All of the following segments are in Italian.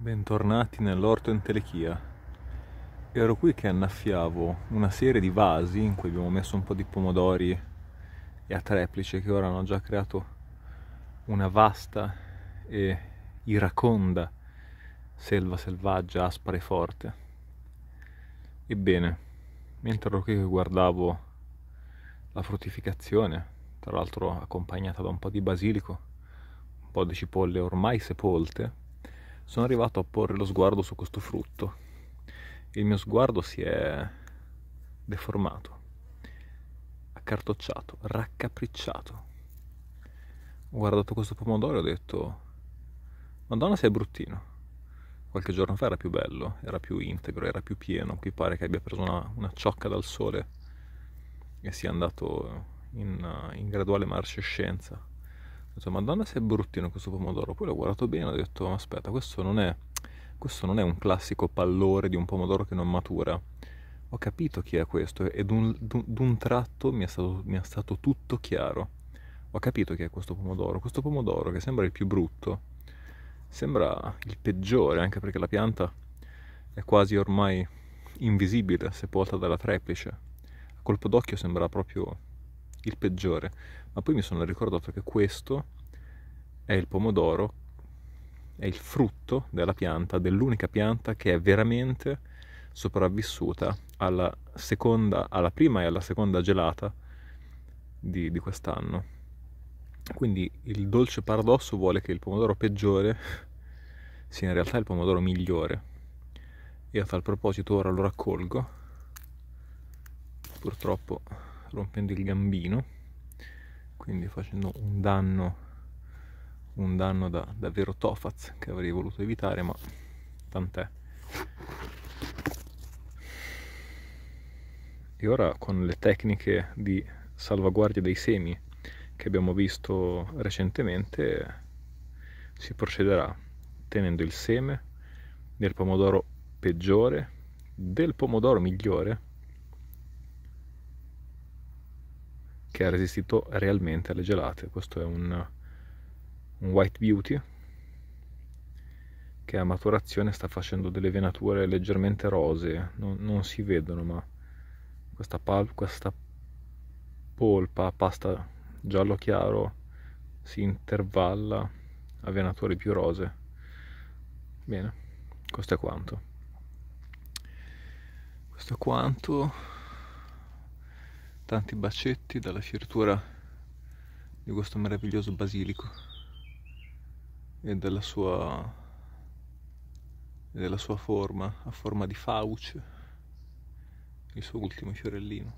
Bentornati nell'orto Entelechia. Ero qui che annaffiavo una serie di vasi in cui abbiamo messo un po' di pomodori e a treplice che ora hanno già creato una vasta e iraconda selva selvaggia, aspra e forte. Ebbene, mentre ero qui che guardavo la fruttificazione, tra l'altro accompagnata da un po' di basilico, un po' di cipolle ormai sepolte, sono arrivato a porre lo sguardo su questo frutto. Il mio sguardo si è deformato, accartocciato, raccapricciato. Ho guardato questo pomodoro e ho detto, Madonna sei bruttino. Qualche giorno fa era più bello, era più integro, era più pieno. Qui pare che abbia preso una, una ciocca dal sole e sia andato in, in graduale marcescenza detto madonna se è bruttino questo pomodoro poi l'ho guardato bene e ho detto ma aspetta questo non è questo non è un classico pallore di un pomodoro che non matura ho capito chi è questo e d'un, un tratto mi è, stato, mi è stato tutto chiaro ho capito chi è questo pomodoro questo pomodoro che sembra il più brutto sembra il peggiore anche perché la pianta è quasi ormai invisibile sepolta dalla treplice a colpo d'occhio sembra proprio il peggiore, ma poi mi sono ricordato che questo è il pomodoro, è il frutto della pianta, dell'unica pianta che è veramente sopravvissuta alla, seconda, alla prima e alla seconda gelata di, di quest'anno. Quindi il dolce paradosso vuole che il pomodoro peggiore sia in realtà il pomodoro migliore. E a tal proposito ora lo raccolgo. Purtroppo rompendo il gambino quindi facendo un danno un danno da, davvero tofaz che avrei voluto evitare ma tant'è e ora con le tecniche di salvaguardia dei semi che abbiamo visto recentemente si procederà tenendo il seme del pomodoro peggiore del pomodoro migliore che ha resistito realmente alle gelate. Questo è un, un White Beauty che a maturazione sta facendo delle venature leggermente rosee, non, non si vedono ma questa, pal- questa polpa, pasta giallo chiaro si intervalla a venature più rose. Bene, questo è quanto. Questo è quanto tanti bacetti dalla fioritura di questo meraviglioso basilico e della sua, e della sua forma a forma di fauce il suo ultimo fiorellino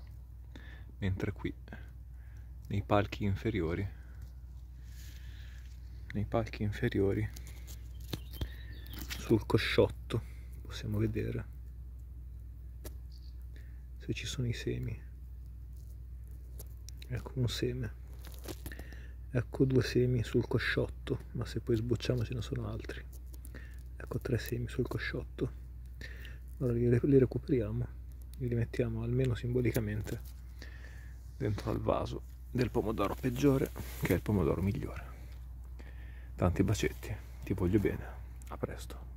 mentre qui nei palchi inferiori nei palchi inferiori sul cosciotto possiamo vedere se ci sono i semi ecco un seme ecco due semi sul cosciotto ma se poi sbocciamo ce ne sono altri ecco tre semi sul cosciotto ora li, li recuperiamo e li mettiamo almeno simbolicamente dentro al vaso del pomodoro peggiore che è il pomodoro migliore tanti bacetti ti voglio bene a presto